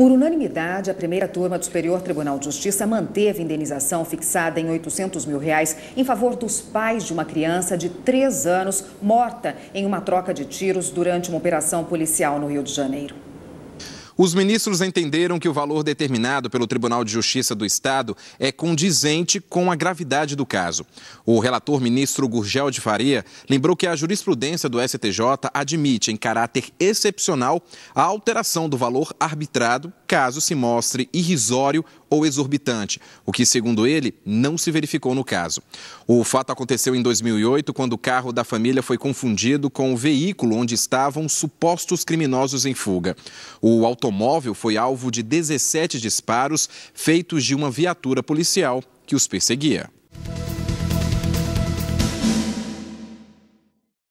Por unanimidade, a primeira turma do Superior Tribunal de Justiça manteve a indenização fixada em 800 mil reais em favor dos pais de uma criança de 3 anos morta em uma troca de tiros durante uma operação policial no Rio de Janeiro. Os ministros entenderam que o valor determinado pelo Tribunal de Justiça do Estado é condizente com a gravidade do caso. O relator ministro Gurgel de Faria lembrou que a jurisprudência do STJ admite, em caráter excepcional, a alteração do valor arbitrado caso se mostre irrisório ou exorbitante, o que, segundo ele, não se verificou no caso. O fato aconteceu em 2008, quando o carro da família foi confundido com o veículo onde estavam supostos criminosos em fuga. O autor automóvel foi alvo de 17 disparos feitos de uma viatura policial que os perseguia.